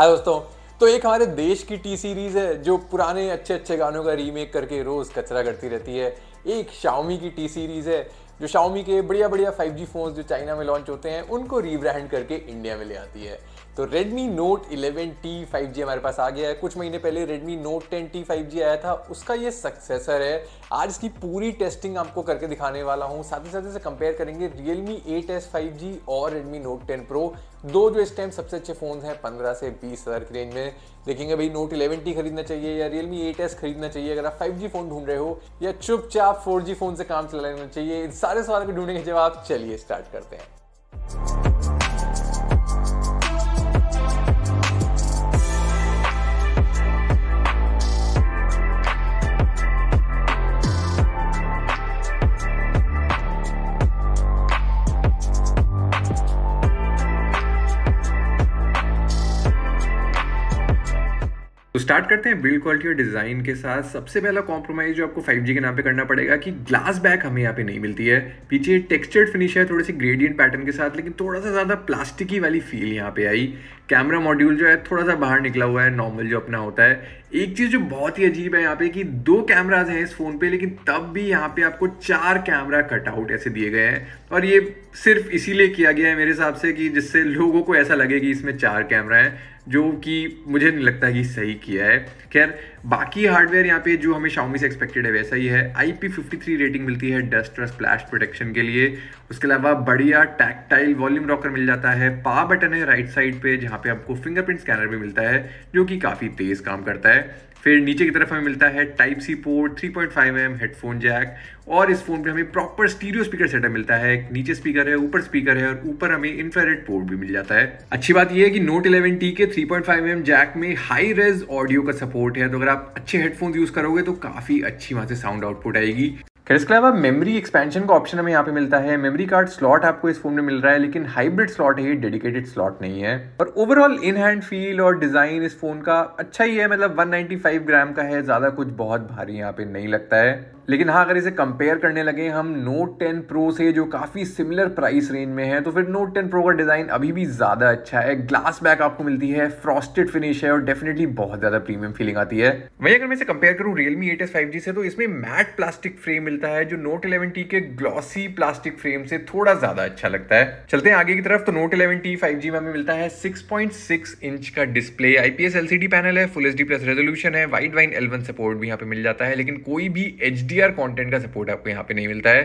हाय दोस्तों तो एक हमारे देश की टी सीरीज़ है जो पुराने अच्छे अच्छे गानों का रीमेक करके रोज़ कचरा करती रहती है एक शाओमी की टी सीरीज़ है जो शाओमी के बढ़िया बढ़िया 5G फोन्स जो चाइना में लॉन्च होते हैं उनको रीब्रांड करके इंडिया में ले आती है तो Redmi Note 11T 5G हमारे पास आ गया है कुछ महीने पहले Redmi Note 10T 5G आया था उसका ये सक्सेसर है आज इसकी पूरी टेस्टिंग आपको करके दिखाने वाला हूँ साथ ही साथ इसे कंपेयर करेंगे Realme 8s 5G और Redmi Note 10 Pro दो जो इस टाइम सबसे अच्छे फ़ोन हैं 15 से बीस हज़ार की रेंज में देखेंगे भाई नोट 11T खरीदना चाहिए या Realme एट खरीदना चाहिए अगर आप 5G फ़ोन ढूंढ रहे हो या चुपचाप 4G फ़ोन से काम चला लेना चाहिए इन सारे सवाल के ढूंढेंगे के जवाब चलिए स्टार्ट करते हैं स्टार्ट करते हैं बिल्ड क्वालिटी और डिज़ाइन के साथ सबसे पहला कॉम्प्रोमाइज़ जो आपको 5G के नाम पे करना पड़ेगा कि ग्लास बैक हमें यहाँ पे नहीं मिलती है पीछे टेक्सचर्ड फिनिश है थोड़े से ग्रेडियंट पैटर्न के साथ लेकिन थोड़ा सा ज़्यादा प्लास्टिकी वाली फील यहाँ पे आई कैमरा मॉड्यूल जो है थोड़ा सा बाहर निकला हुआ है नॉर्मल जो अपना होता है एक चीज़ जो बहुत ही अजीब है यहाँ पे कि दो कैमराज हैं इस फ़ोन पे लेकिन तब भी यहाँ पे आपको चार कैमरा कटआउट ऐसे दिए गए हैं और ये सिर्फ इसीलिए किया गया है मेरे हिसाब से कि जिससे लोगों को ऐसा लगे कि इसमें चार कैमरा है जो कि मुझे नहीं लगता कि सही किया है खैर बाकी हार्डवेयर यहाँ पे जो हमें शाउमी से एक्सपेक्टेड है वैसा ही है I P fifty three rating मिलती है डस्ट और स्प्लैश प्रोटेक्शन के लिए उसके अलावा बढ़िया टैक्टाइल वॉल्यूम रॉकर मिल जाता है पा बटन है राइट साइड पे जहाँ पे आपको फिंगरप्रिंट स्कैनर भी मिलता है जो कि काफ़ी तेज़ काम करता है फिर नीचे की तरफ हमें मिलता है type C port 3.5 point mm headphone jack और इस फ़ोन पे हमें प्रॉपर स्टीरियो स्पीकर सेटअप मिलता है नीचे स्पीकर है ऊपर स्पीकर है और ऊपर हमें इंफ्रारेड पोर्ट भी मिल जाता है अच्छी बात यह है कि नोट इलेवन टी के 3.5 पॉइंट mm जैक में हाई रेज ऑडियो का सपोर्ट है तो अगर आप अच्छे हेडफोन यूज़ करोगे तो काफ़ी अच्छी वहां से साउंड आउटपुट आएगी फिर इसके अलावा मेमोरी एक्सपेंशन का ऑप्शन हमें यहाँ पे मिलता है मेमोरी कार्ड स्लॉट आपको इस फोन में मिल रहा है लेकिन हाइब्रिड स्लॉट है डेडिकेटेड स्लॉट नहीं है और ओवरऑल इन हैंड फील और डिज़ाइन इस फोन का अच्छा ही है मतलब 195 ग्राम का है ज़्यादा कुछ बहुत भारी यहाँ पे नहीं लगता है लेकिन हाँ अगर इसे कंपेयर करने लगे हम नोट टेन प्रो से जो काफ़ी सिमिलर प्राइस रेंज में है तो फिर नोट टेन प्रो का डिज़ाइन अभी भी ज़्यादा अच्छा है ग्लास बैक आपको मिलती है फ्रॉस्टेड फिनिश है और डेफिनेटली बहुत ज़्यादा प्रीमियम फीलिंग आती है वही अगर मैं इसे कंपेयर करूँ Realme eight S five G से तो इसमें मैट प्लास्टिक फ्रेम मिलता है जो नोट इलेवन टी के ग्लॉसी प्लास्टिक फ्रेम से थोड़ा ज़्यादा अच्छा लगता है चलते हैं आगे की तरफ तो नोट इलेवन टी फाइव जी में हमें मिलता है सिक्स पॉइंट सिक्स इंच का डिस्प्ले आईपीएस एलसीडी पैनल है full H D plus resolution है वाइड वाइन एलवन सपोर्ट भी यहाँ पे मिल जाता है लेकिन कोई भी एच डी पीआर कंटेंट का सपोर्ट आपको यहाँ पे नहीं मिलता है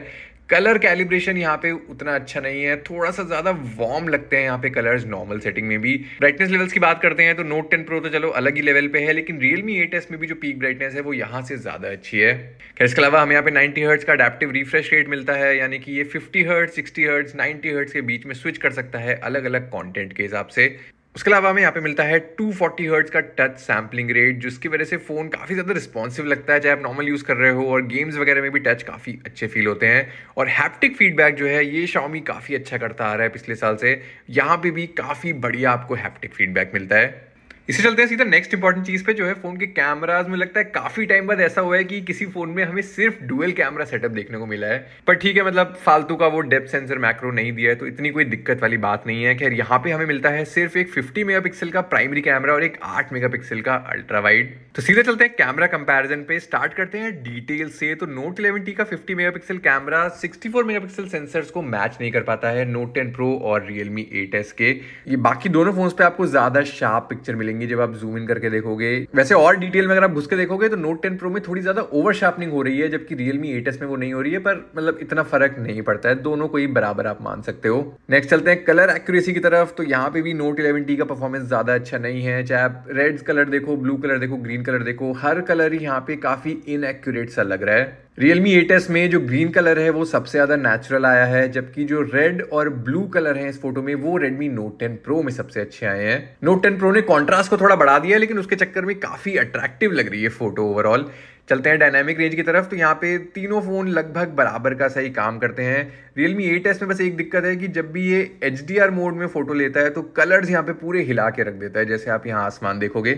कलर कैलिब्रेशन यहाँ पे उतना अच्छा नहीं है थोड़ा सा ज़्यादा वार्म लगते हैं यहाँ पे कलर्स नॉर्मल सेटिंग में भी ब्राइटनेस लेवल्स की बात करते हैं तो नोट टेन प्रो तो चलो अलग ही लेवल पे है लेकिन रियलमी एट एस में भी जो पीक ब्राइटनेस है वो यहाँ से ज़्यादा अच्छी है खैर इसके अलावा हमें यहाँ पे 90 हर्ट्स का अडेप्टिव रिफ्रेश रेट मिलता है यानी कि ये fifty hertz sixty hertz ninety hertz के बीच में स्विच कर सकता है अलग अलग कॉन्टेंट के हिसाब से उसके अलावा हमें यहाँ पे मिलता है 240 फोर्टी हर्ट्स का टच सैम्पलिंग रेट जिसकी वजह से फ़ोन काफ़ी ज़्यादा रिस्पॉन्सिव लगता है चाहे आप नॉर्मल यूज़ कर रहे हो और गेम्स वगैरह में भी टच काफ़ी अच्छे फील होते हैं और हैप्टिक फीडबैक जो है ये शाओमी काफ़ी अच्छा करता आ रहा है पिछले साल से यहाँ पे भी काफ़ी बढ़िया आपको हैप्टिक फीडबैक मिलता है इसे चलते हैं सीधा नेक्स्ट इंपॉर्टेंट चीज़ पे जो है फ़ोन के कैमराज में लगता है काफ़ी टाइम बाद ऐसा हुआ है कि किसी फ़ोन में हमें सिर्फ डुअल कैमरा सेटअप देखने को मिला है पर ठीक है मतलब फालतू का वो डेप्थ सेंसर मैक्रो नहीं दिया है तो इतनी कोई दिक्कत वाली बात नहीं है खैर यहाँ पे हमें मिलता है सिर्फ एक फिफ्टी मेगा का प्राइमरी कैमरा और एक आठ मेगा का अल्ट्रा वाइड तो सीधा चलते हैं कैमरा कंपेरिजन पे स्टार्ट करते हैं डिटेल से तो नोट इलेवन का fifty mega camera sixty four sensor को मैच नहीं कर पाता है नोट टेन प्रो और रियलमी एट के ये बाकी दोनों फोन पे आपको ज़्यादा शार्प पिक्चर मिलेंगे पड़ेंगी जब आप जूम इन करके देखोगे वैसे और डिटेल में अगर आप घुस के देखोगे तो नोट टेन प्रो में थोड़ी ज्यादा ओवर शार्पनिंग हो रही है जबकि रियलमी एट में वो नहीं हो रही है पर मतलब इतना फर्क नहीं पड़ता है दोनों को ही बराबर आप मान सकते हो नेक्स्ट चलते हैं कलर एक्यूरेसी की तरफ तो यहाँ पे भी नोट इलेवन का परफॉर्मेंस ज्यादा अच्छा नहीं है चाहे आप रेड कलर देखो ब्लू कलर देखो ग्रीन कलर देखो हर कलर यहाँ पे काफी इनएक्यूरेट सा लग रहा है रियलमी एट एस में जो ग्रीन कलर है वो सबसे ज़्यादा नेचुरल आया है जबकि जो रेड और ब्लू कलर है इस फोटो में वो रेडमी नोट टेन प्रो में सबसे अच्छे आए हैं नोट टेन प्रो ने कॉन्ट्रास्ट को थोड़ा बढ़ा दिया लेकिन उसके चक्कर में काफ़ी अट्रैक्टिव लग रही है फोटो ओवरऑल चलते हैं डायनामिक रेंज की तरफ तो यहाँ पे तीनों फ़ोन लगभग बराबर का सही काम करते हैं एट एस में बस एक दिक्कत है कि जब भी ये एच मोड में फ़ोटो लेता है तो कलर्स यहाँ पे पूरे हिला के रख देता है जैसे आप यहाँ आसमान देखोगे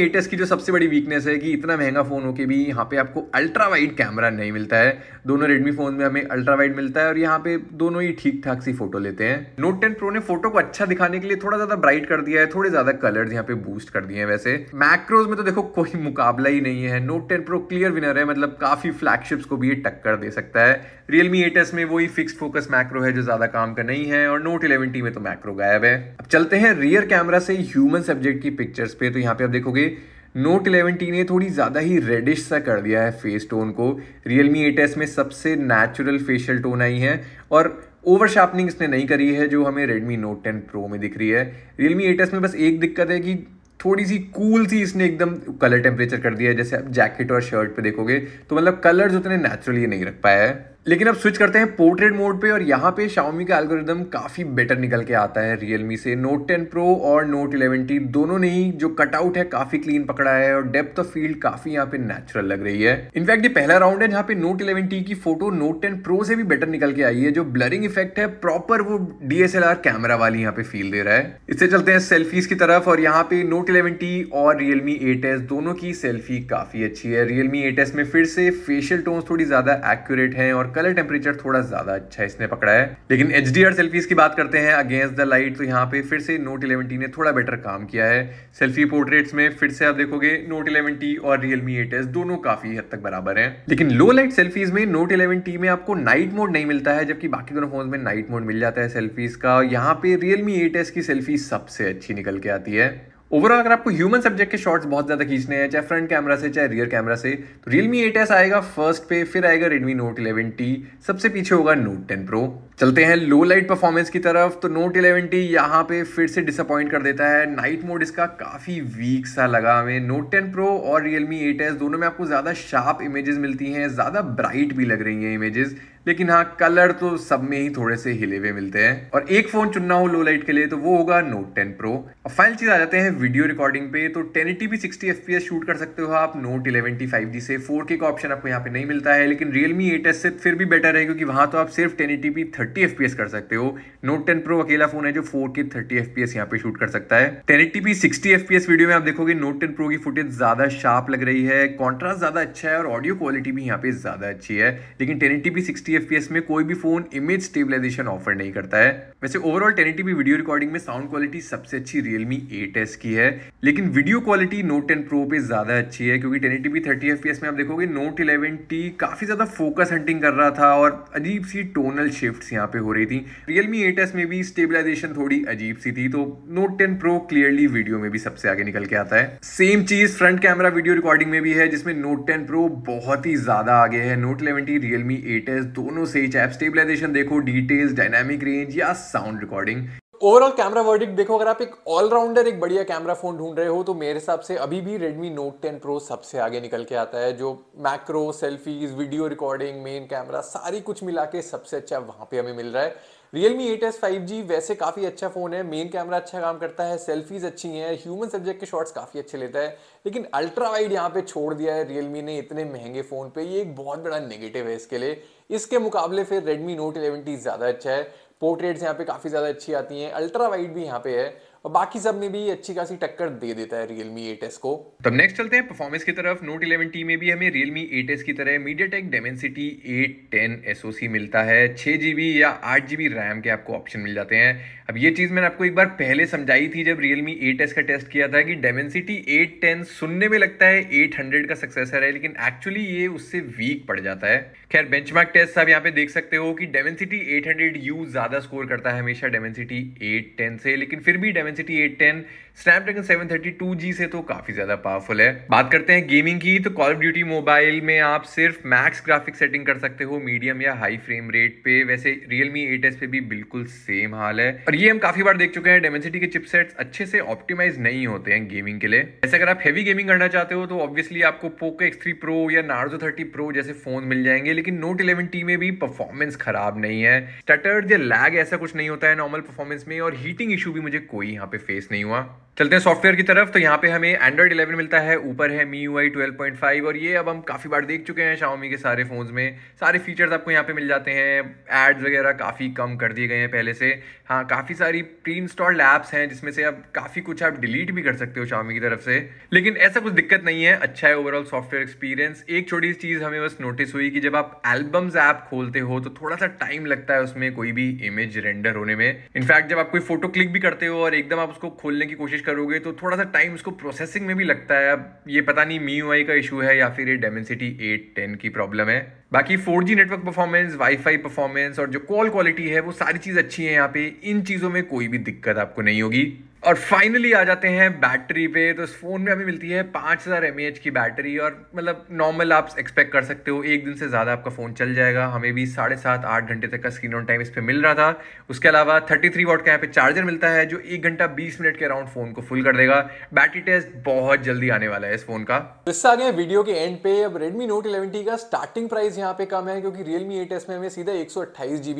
एट एस की जो सबसे बड़ी वीकनेस है कि इतना महंगा फ़ोन के भी यहाँ पे आपको अल्ट्रा वाइड कैमरा नहीं मिलता है दोनों रेडमी फ़ोन में हमें अल्ट्रा वाइड मिलता है और यहाँ पे दोनों ही ठीक ठाक सी फ़ोटो लेते हैं नोट टेन प्रो ने फोटो को अच्छा दिखाने के लिए थोड़ा ज़्यादा ब्राइट कर दिया है थोड़े ज़्यादा कलर यहाँ पे बूस्ट कर दिए हैं वैसे मैक्रोज में तो देखो कोई मुकाबला ही नहीं है note ten pro clear winner है मतलब काफ़ी फ्लैगशिप्स को भी ये टक्कर दे सकता है रियलमी एट में वही फिक्स फोकस मैक्रो है जो ज़्यादा काम का नहीं है और नोट इलेवन टी में तो मैक्रो गायब है अब चलते हैं रियर कैमरा से ह्यूमन सब्जेक्ट की पिक्चर्स पे तो यहाँ पे आप देखोगे नोट इलेवन टी ने थोड़ी ज़्यादा ही रेडिश सा कर दिया है फेस टोन को रियलमी एट एस में सबसे नेचुरल फेशियल टोन आई है और ओवर शार्पनिंग इसने नहीं करी है जो हमें Redmi Note 10 Pro में दिख रही है Realme 8s में बस एक दिक्कत है कि थोड़ी सी कूल सी इसने एकदम कलर टेम्परेचर कर दिया जैसे आप जैकेट और शर्ट पे देखोगे तो मतलब कलर्स उतने नेचुरली नहीं रख पाया है लेकिन अब स्विच करते हैं पोर्ट्रेट मोड पे और यहाँ पे शाओमी का एल्गोरिदम काफ़ी बेटर निकल के आता है रियलमी से नोट 10 प्रो और नोट इलेवन टी दोनों ने ही जो कटआउट है काफ़ी क्लीन पकड़ा है और डेप्थ ऑफ फील्ड काफ़ी यहाँ पे नेचुरल लग रही है इनफैक्ट ये पहला राउंड है जहाँ पे नोट इलेवन टी की फोटो नोट टेन प्रो से भी बेटर निकल के आई है जो ब्लरिंग इफेक्ट है प्रॉपर वो डी कैमरा वाली यहाँ पे फील दे रहा है इससे चलते हैं सेल्फीज की तरफ और यहाँ पे नोट इलेवन टी और रियलमी एट दोनों की सेल्फी काफ़ी अच्छी है रियलमी एट में फिर से फेशियल टोन्स थोड़ी ज़्यादा एक्यूरेट है और कलर टेम्परेचर थोड़ा ज्यादा अच्छा इसने पकड़ा है लेकिन एच डी आर सेल्फीज की बात करते हैं अगेंस्ट द लाइट तो यहाँ पे फिर से नोट इलेवन टी ने थोड़ा बेटर काम किया है सेल्फी पोर्ट्रेट्स में फिर से आप देखोगे नोट इलेवन टी और रियलमी एट एस दोनों काफी हद तक बराबर है लेकिन लो लाइट सेल्फीज में नोट इलेवन टी में आपको नाइट मोड नहीं मिलता है जबकि बाकी दोनों फोन में नाइट मोड मिल जाता है सेल्फीज का यहाँ पे रियलमी एट एस की सेल्फी सबसे अच्छी निकल के आती है ओवरऑल अगर आपको ह्यूमन सब्जेक्ट के शॉट्स बहुत ज़्यादा खींचने हैं चाहे फ्रंट कैमरा से चाहे रियर कैमरा से तो रियलमी एट एस आएगा फर्स्ट पे फिर आएगा रेडमी नोट इलेवन टी सबसे पीछे होगा नोट टेन प्रो चलते हैं लो लाइट परफॉर्मेंस की तरफ तो नोट इलेवन टी यहाँ पे फिर से डिसअपॉइंट कर देता है नाइट मोड इसका काफ़ी वीक सा लगा हमें नोट टेन प्रो और रियलमी एट एस दोनों में आपको ज़्यादा शार्प इमेजेस मिलती हैं ज़्यादा ब्राइट भी लग रही हैं इमेजेस लेकिन हाँ कलर तो सब में ही थोड़े से हिले हुए मिलते हैं और एक फोन चुनना हो लो लाइट के लिए तो वो होगा नोट टेन प्रो और फाइनल चीज आ जाते हैं वीडियो रिकॉर्डिंग पे तो ten eighty P sixty F P S shoot कर सकते हो आप note eleven T five G से फोर के का ऑप्शन आपको यहाँ पे नहीं मिलता है लेकिन रियलमी एट एस से फिर भी बेटर है क्योंकि वहां तो आप सिर्फ ten eighty P thirty F P S कर सकते हो नोट टेन प्रो अकेला फोन है जो फोर के थर्टी एफ पी एस यहाँ पे शूट कर सकता है ten eighty P sixty F P S video में आप देखोगे नोट टेन प्रो की फुटेज ज्यादा शार्प लग रही है कॉन्ट्रास्ट ज्यादा अच्छा है और ऑडियो क्वालिटी भी यहाँ पे ज्यादा अच्छी है लेकिन ten eighty P sixty sixty F में कोई भी फोन इमेज स्टेबलाइजेशन ऑफर नहीं करता है वैसे overall ten eighty video recording में साउंड क्वालिटी सबसे अच्छी Realme 8s की है लेकिन video quality note ten pro पे ज्यादा अच्छी है क्योंकि टेन एटी थर्टी एफ में आप देखोगे नोट इलेवन टी काफी ज्यादा फोकस हंटिंग कर रहा था और अजीब सी टोनल शिफ्ट यहाँ पे हो रही थी रियलमी एट में भी स्टेबलाइजेशन थोड़ी अजीब सी थी तो note ten pro clearly video में भी सबसे आगे निकल के आता है सेम चीज फ्रंट कैमरा वीडियो रिकॉर्डिंग में भी है जिसमें नोट टेन प्रो बहुत ही ज्यादा आगे है note eleven T Realme eight S दोनों से चाहे आप स्टेबलाइजेशन देखो डिटेल्स डायनामिक रेंज या sound recording overall camera verdict देखो अगर आप एक ऑलराउंडर एक बढ़िया कैमरा फोन ढूंढ रहे हो तो मेरे हिसाब से अभी भी Redmi Note 10 Pro सबसे आगे निकल के आता है जो macro selfies video recording main camera सारी कुछ मिला के सबसे अच्छा वहां पे हमें मिल रहा है Realme eight S five G वैसे काफ़ी अच्छा फ़ोन है मेन कैमरा अच्छा काम करता है सेल्फीज़ अच्छी हैं ह्यूमन सब्जेक्ट के शॉट्स काफ़ी अच्छे लेता है लेकिन अल्ट्रा वाइड यहाँ पे छोड़ दिया है रियलमी ने इतने महंगे फ़ोन पे ये एक बहुत बड़ा नेगेटिव है इसके लिए इसके मुकाबले फिर रेडमी नोट इलेवन टी ज़्यादा अच्छा है पोर्ट्रेट्स यहाँ पे काफ़ी ज़्यादा अच्छी आती हैं अल्ट्रा वाइड भी यहाँ पे है और बाकी सब में भी अच्छी खासी टक्कर दे देता है Realme एट को तब तो नेक्स्ट चलते हैं परफॉर्मेंस की तरफ नोट इलेवन टी में भी हमें Realme एट की तरह MediaTek Dimensity eight ten मिलता है 6GB या 8GB रैम के आपको ऑप्शन मिल जाते हैं अब ये चीज़ मैंने आपको एक बार पहले समझाई थी जब Realme 8s का टेस्ट किया था कि डेमेंसिटी एट सुनने में लगता है एट का सक्सेसर है लेकिन एक्चुअली ये उससे वीक पड़ जाता है खैर बेंच टेस्ट आप यहाँ पे देख सकते हो कि डेमेंसिटी एट यू ज़्यादा स्कोर करता है हमेशा डेमेंसिटी एट से लेकिन फिर भी Dimensity Dimensity 810 Snapdragon two G से तो काफ़ी ज़्यादा पावरफुल है बात करते हैं गेमिंग की तो कॉल ऑफ ड्यूटी मोबाइल में आप सिर्फ मैक्स ग्राफिक सेटिंग कर सकते हो मीडियम या हाई फ्रेम रेट पे वैसे रियलमी एट एस पे भी बिल्कुल सेम हाल है और ये हम काफ़ी बार देख चुके हैं डेमेंसिटी के चिपसेट्स अच्छे से ऑप्टिमाइज नहीं होते हैं गेमिंग के लिए वैसे अगर आप हैवी गेमिंग करना चाहते हो तो ऑब्वियसली आपको पोको एक्स थ्री प्रो या नार्जो थर्टी प्रो जैसे फ़ोन मिल जाएंगे लेकिन नोट इलेवन टी में भी परफॉर्मेंस खराब नहीं है स्टटर्ड या लैग ऐसा कुछ नहीं होता है नॉर्मल परफॉर्मेंस में और हीटिंग इशू भी मुझे कोई यहाँ पे फेस नहीं हुआ चलते हैं सॉफ्टवेयर की तरफ तो यहाँ पे हमें एंड्रॉइड 11 मिलता है ऊपर है मी यू आई और ये अब हम काफ़ी बार देख चुके हैं शाओमी के सारे फ़ोन्स में सारे फीचर्स आपको यहाँ पे मिल जाते हैं एड्स वगैरह काफ़ी कम कर दिए गए हैं पहले से हाँ काफ़ी सारी प्री इंस्टॉल्ड ऐप्स हैं जिसमें से अब काफ़ी कुछ आप डिलीट भी कर सकते हो शाओमी की तरफ से लेकिन ऐसा कुछ दिक्कत नहीं है अच्छा है ओवरऑल सॉफ्टवेयर एक्सपीरियंस एक छोटी चीज़ हमें बस नोटिस हुई कि जब आप एल्बम्स ऐप खोलते हो तो थोड़ा सा टाइम लगता है उसमें कोई भी इमेज रेंडर होने में इनफैक्ट जब आप कोई फोटो क्लिक भी करते हो और एकदम आप उसको खोलने की कोशिश करोगे तो थोड़ा सा टाइम उसको प्रोसेसिंग में भी लगता है अब ये पता नहीं मी यू का इशू है या फिर ये डेमेंसिटी एट टेन की प्रॉब्लम है बाकी four G network performance Wi-Fi performance और जो कॉल क्वालिटी है वो सारी चीज़ अच्छी है यहाँ पे इन चीज़ों में कोई भी दिक्कत आपको नहीं होगी और फाइनली आ जाते हैं बैटरी पे तो इस फ़ोन में हमें मिलती है पाँच हज़ार एम की बैटरी और मतलब नॉर्मल आप एक्सपेक्ट कर सकते हो एक दिन से ज़्यादा आपका फ़ोन चल जाएगा हमें भी साढ़े सात आठ घंटे तक का स्क्रीन ऑन टाइम इस पर मिल रहा था उसके अलावा थर्टी थ्री वॉट का यहाँ पे चार्जर मिलता है जो एक घंटा बीस मिनट के अराउंड फ़ोन को फुल कर देगा बैटरी टेस्ट बहुत जल्दी आने वाला है इस फ़ोन का तो इससे आगे वीडियो के एंड पे अब रेडमी नोट इलेवन का स्टार्टिंग प्राइस यहाँ पे कम है क्योंकि रियलमी एट में हमें सीधा एक सौ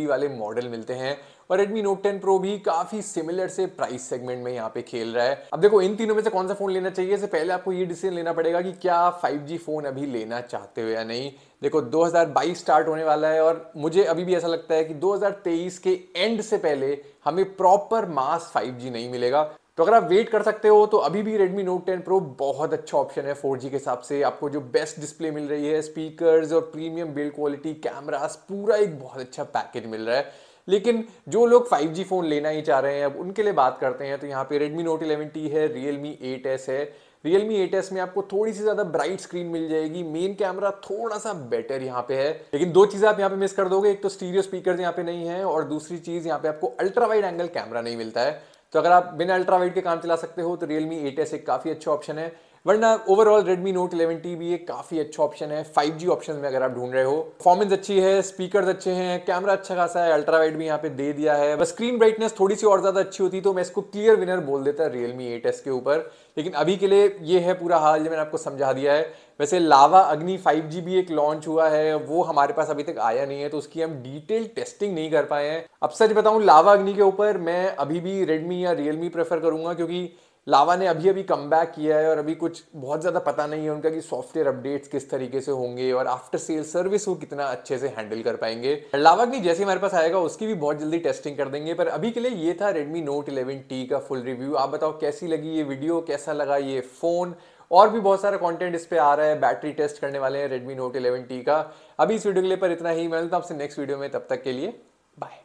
वाले मॉडल मिलते हैं और Redmi Note 10 Pro भी काफी सिमिलर से प्राइस सेगमेंट में यहाँ पे खेल रहा है अब देखो इन तीनों में से कौन सा फोन लेना चाहिए इससे पहले आपको ये डिसीजन लेना पड़ेगा कि क्या 5G फोन अभी लेना चाहते हो या नहीं देखो 2022 स्टार्ट होने वाला है और मुझे अभी भी ऐसा लगता है कि 2023 के एंड से पहले हमें प्रॉपर मास 5G नहीं मिलेगा तो अगर आप वेट कर सकते हो तो अभी भी Redmi Note 10 Pro बहुत अच्छा ऑप्शन है 4G के हिसाब से आपको जो बेस्ट डिस्प्ले मिल रही है स्पीकर्स और प्रीमियम बिल्ड क्वालिटी कैमरास पूरा एक बहुत अच्छा पैकेज मिल रहा है लेकिन जो लोग 5G फ़ोन लेना ही चाह रहे हैं अब उनके लिए बात करते हैं तो यहाँ पे Redmi Note 11T है Realme 8s है Realme 8s में आपको थोड़ी सी ज़्यादा ब्राइट स्क्रीन मिल जाएगी मेन कैमरा थोड़ा सा बेटर यहाँ पे है लेकिन दो चीज़ें आप यहाँ पे मिस कर दोगे एक तो स्टीरियो स्पीकर यहाँ पे नहीं है और दूसरी चीज़ यहाँ पे आपको अल्ट्रा वाइड एंगल कैमरा नहीं मिलता है तो अगर आप बिना अल्ट्रा वाइड के काम चला सकते हो तो एट एस एक काफ़ी अच्छा ऑप्शन है वरना ओवरऑल Redmi Note 11T भी एक काफ़ी अच्छा ऑप्शन है 5G ऑप्शन में अगर आप ढूंढ रहे हो परफॉर्मेंस अच्छी है स्पीकर अच्छे हैं कैमरा अच्छा खासा है अल्ट्रा वाइड भी यहाँ पे दे दिया है बस स्क्रीन ब्राइटनेस थोड़ी सी और ज़्यादा अच्छी होती तो मैं इसको क्लियर विनर बोल देता रियलमी एट के ऊपर लेकिन अभी के लिए ये है पूरा हाल जो मैंने आपको समझा दिया है वैसे लावा अग्नि 5G भी एक लॉन्च हुआ है वो हमारे पास अभी तक आया नहीं है तो उसकी हम डिटेल टेस्टिंग नहीं कर पाए हैं अब सच बताऊं लावा अग्नि के ऊपर मैं अभी भी रेडमी या रियलमी प्रेफर करूंगा क्योंकि लावा ने अभी अभी कम किया है और अभी कुछ बहुत ज़्यादा पता नहीं है उनका कि सॉफ्टवेयर अपडेट्स किस तरीके से होंगे और आफ्टर सेल सर्विस वो कितना अच्छे से हैंडल कर पाएंगे लावा की जैसे हमारे पास आएगा उसकी भी बहुत जल्दी टेस्टिंग कर देंगे पर अभी के लिए ये था Redmi Note 11T का फुल रिव्यू आप बताओ कैसी लगी ये वीडियो कैसा लगा ये फ़ोन और भी बहुत सारा कंटेंट इस पर आ रहा है बैटरी टेस्ट करने वाले हैं नोट इलेवन टी का अभी इस वीडियो के लिए पर इतना ही मैं मिलता हूँ आपसे नेक्स्ट वीडियो में तब तक के लिए बाय